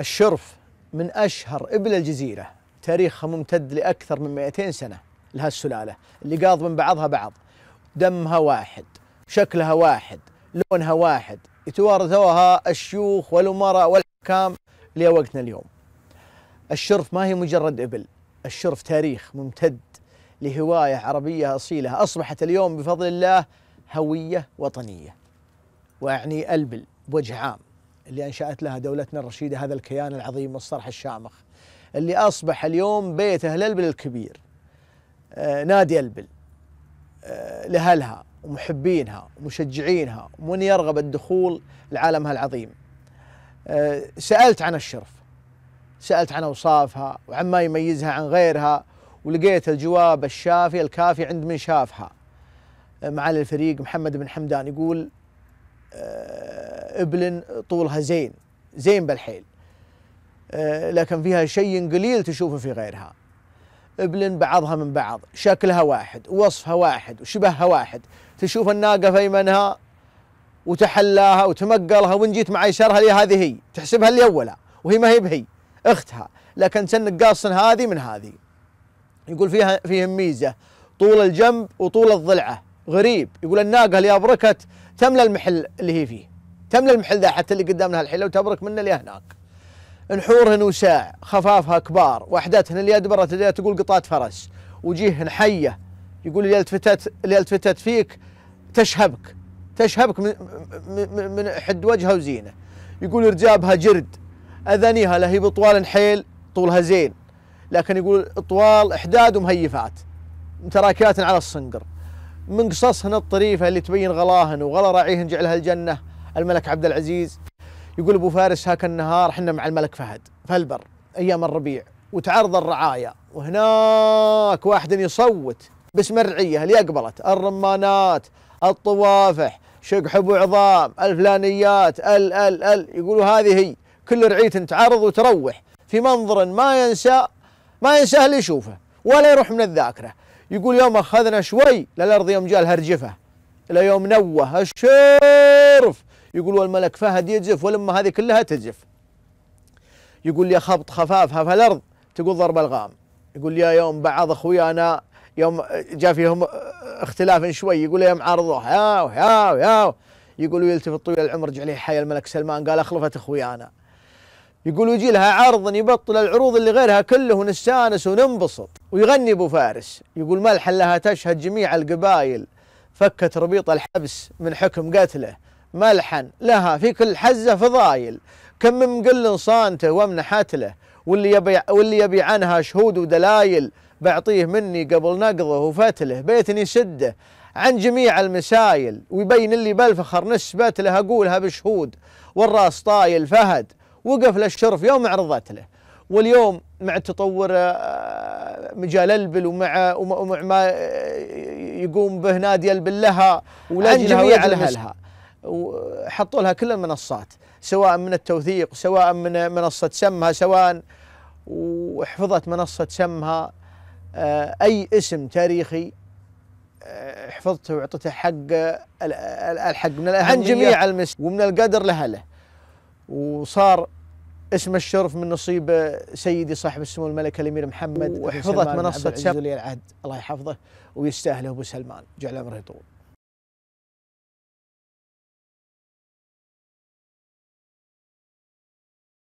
الشرف من أشهر إبل الجزيرة تاريخها ممتد لأكثر من 200 سنة لها السلالة اللي قاض من بعضها بعض دمها واحد شكلها واحد لونها واحد يتوارثوها الشيوخ والأمراء والحكام لوقتنا اليوم الشرف ما هي مجرد إبل الشرف تاريخ ممتد لهواية عربية أصيلة أصبحت اليوم بفضل الله هوية وطنية وأعني البل بوجه عام اللي أنشأت لها دولتنا الرشيدة هذا الكيان العظيم والصرح الشامخ اللي أصبح اليوم بيت أهل البل الكبير آه، نادي البل آه، لأهلها ومحبينها ومشجعينها ومن يرغب الدخول لعالمها العظيم آه، سألت عن الشرف سألت عن أوصافها وعما يميزها عن غيرها ولقيت الجواب الشافي الكافي عند من شافها معالي الفريق محمد بن حمدان يقول ابل طولها زين زين بالحيل آه، لكن فيها شيء قليل تشوفه في غيرها ابل بعضها من بعض شكلها واحد وصفها واحد وشبهها واحد تشوف الناقة في منها وتحلاها وتمقلها وإن جيت مع شرها لي هذه هي تحسبها اللي أولها وهي ما هي بهي أختها لكن سنك قاصن هذه من هذه يقول فيها فيهم ميزة طول الجنب وطول الضلعة غريب يقول الناقة اللي أبركت تملى المحل اللي هي فيه تملى المحل ذا حتى اللي قدامنا الحين لو تبرك منا لهناك نحورهن وساع خفافها كبار وحدتهن اللي ادبرت اللي تقول قطات فرس وجيهن حيه يقول اللي التفتت اللي التفتت فيك تشهبك تشهبك من, من حد وجهها وزينه يقول رجابها جرد اذانيها لهي بطوال حيل طولها زين لكن يقول طوال احداد ومهيفات متراكيات على الصنقر من قصصهن الطريفه اللي تبين غلاهن وغلا راعيهن جعلها الجنه الملك عبد العزيز يقول ابو فارس هاك النهار احنا مع الملك فهد في البر ايام الربيع وتعرض الرعايا وهناك واحد يصوت باسم الرعيه اللي اقبلت الرمانات الطوافح شقحب وعظام الفلانيات ال ال ال يقولوا هذه هي كل رعيه تعرض وتروح في منظر ما ينسى ما ينساه اللي يشوفه ولا يروح من الذاكره يقول يوم اخذنا شوي للارض يوم جاء الهرجفه الى يوم نوه الشرف يقول والملك فهد يجف ولما هذه كلها تجف يقول لي خبط خفافها في الارض تقول ضرب الغام يقول يا يوم بعض اخويانا يوم جاء فيهم اختلاف شوي يقول يا عارضوه ياو ياو ياو يقول يلتفت طويل العمر رجع حي الملك سلمان قال اخلفت اخويانا يقول يجي لها عرض يبطل العروض اللي غيرها كله ونستانس وننبسط ويغني ابو فارس يقول ملحا لها تشهد جميع القبائل فكت ربيط الحبس من حكم قتله ملحن لها في كل حزة فضايل كم مقل صانته ومن له واللي يبي واللي يبي عنها شهود ودلايل بعطيه مني قبل نقضه وفتله بيتني سده عن جميع المسايل ويبين اللي بالفخر نسبت له اقولها بشهود والراس طايل فهد وقف للشرف يوم عرضت له واليوم مع تطور آه، مجال البل ومع ومع ما آه، يقوم به نادي البل لها عن جميع وحطوا لها كل المنصات سواء من التوثيق سواء من منصة سمها سواء وحفظت منصة سمها آه، أي اسم تاريخي آه، حفظته وعطته حق الحق من عن جميع المس ومن القدر لأهله وصار اسم الشرف من نصيب سيدي صاحب السمو الملك الامير محمد وحفظت منصه سب العهد الله يحفظه ويستاهله ابو سلمان جعل امره يطول